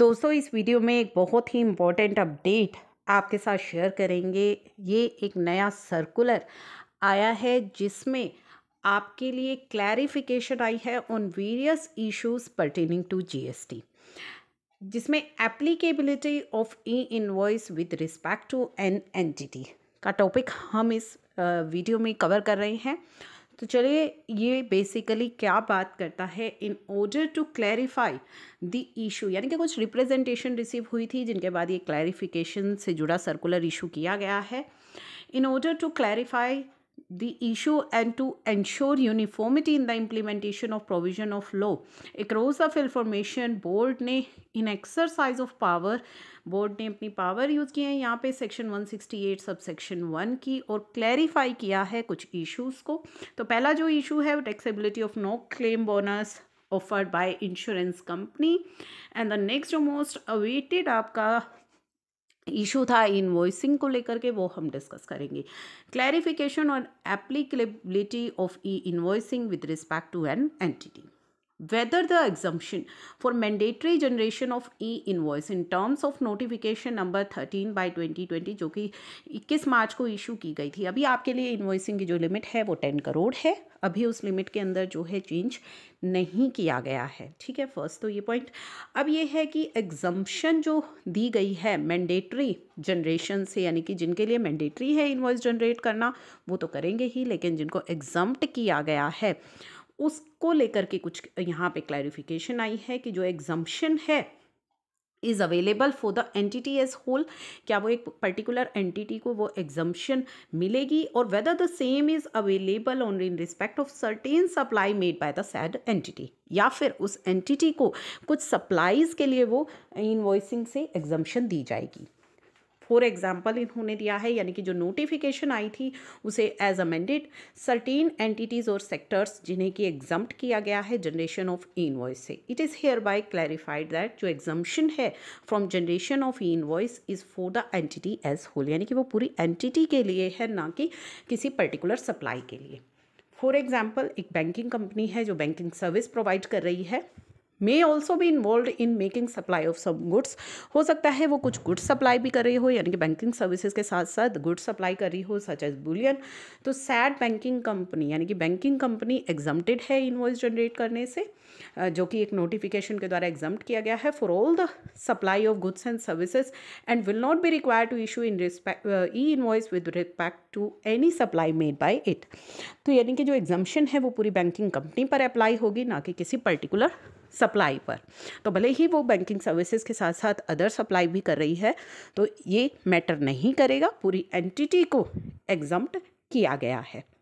दोस्तों इस वीडियो में एक बहुत ही इम्पॉर्टेंट अपडेट आपके साथ शेयर करेंगे ये एक नया सर्कुलर आया है जिसमें आपके लिए क्लैरिफिकेशन आई है on various issues pertaining to GST जिसमें applicability of e invoice with respect to an entity का टॉपिक हम इस वीडियो में कवर कर रहे हैं तो चलिए ये बेसिकली क्या बात करता है in order to clarify the issue यानी कि कुछ रिप्रेजेंटेशन रिसीव हुई थी जिनके बाद ये क्लैरिफिकेशन से जुड़ा सर्कुलर इशू किया गया है in order to clarify the issue and to ensure uniformity in the implementation of provision of law across the field formation board ने in exercise of power board ने अपनी पावर यूज़ की है यहाँ पे सेक्शन 168 सब सेक्शन वन की और clarify किया है कुछ इश्यूज़ को तो पहला जो इशू है taxability of no claim bonus offered by insurance company and the next जो मोस्ट अवेटेड आपका इशू था इन वॉइसिंग को लेकर के वो हम डिस्कस करेंगे क्लैरिफिकेशन और applicability of e invoicing with respect to an entity whether the exemption for mandatory generation of e invoice in terms of notification number 13 by 2020 जो कि 21 मार्च को इशू की गई थी अभी आपके लिए इन्वॉइसिंग की जो लिमिट है वो 10 करोड़ है अभी उस लिमिट के अंदर जो है चेंज नहीं किया गया है ठीक है फर्स्ट तो ये पॉइंट अब ये है कि एग्जम्पन जो दी गई है मैंडेटरी जनरेशन से यानी कि जिनके लिए मैंडेटरी है इन्वॉइस जनरेट करना वो तो करेंगे ही लेकिन जिनको एग्जम्प्ट किया गया है उसको लेकर के कुछ यहाँ पे क्लैरिफिकेशन आई है कि जो एग्जम्पन है is available for the entity as whole क्या वो एक पर्टिकुलर एंटिटी को वो एग्जम्पन मिलेगी और whether the same is available on in respect of certain supply made by the said entity या फिर उस एंटिटी को कुछ सप्लाईज़ के लिए वो इन्वॉइसिंग से एग्जम्पन दी जाएगी फॉर एग्जाम्पल इन्होंने दिया है यानी कि जो नोटिफिकेशन आई थी उसे एज अमेंडेड सर्टीन एंटिटीज़ और सेक्टर्स जिन्हें कि एग्जाम्प्ट किया गया है जनरेशन ऑफ इनवॉइस से it is hereby clarified that जो एग्जाम्पन है from generation of invoice is for the entity as whole यानी कि वो पूरी एंटिटी के लिए है ना कि किसी पर्टिकुलर सप्लाई के लिए फॉर एग्ज़ाम्पल एक बैंकिंग कंपनी है जो बैंकिंग सर्विस प्रोवाइड कर रही है मे ऑल्सो भी involve in making supply of some goods हो सकता है वो कुछ गुड्स सप्लाई भी कर रही हो यानी कि बैंकिंग सर्विसेज के साथ साथ गुड्स सप्लाई कर रही हो सच एज बुलियन तो सैड बैंकिंग कंपनी यानी कि बैंकिंग कंपनी एग्जाम्प्टेड है इन्वॉइस जनरेट करने से जो कि एक नोटिफिकेशन के द्वारा एग्जाम्प्ट किया गया है for all the supply of goods and services and will not be require to issue in respect e invoice with respect to any supply made by it तो यानी कि जो एग्जाम्शन है वो पूरी बैंकिंग कंपनी पर अप्लाई होगी ना कि किसी पर्टिकुलर सप्लाई पर तो भले ही वो बैंकिंग सर्विसेज के साथ साथ अदर सप्लाई भी कर रही है तो ये मैटर नहीं करेगा पूरी एंटिटी को एग्जाम्प्ट किया गया है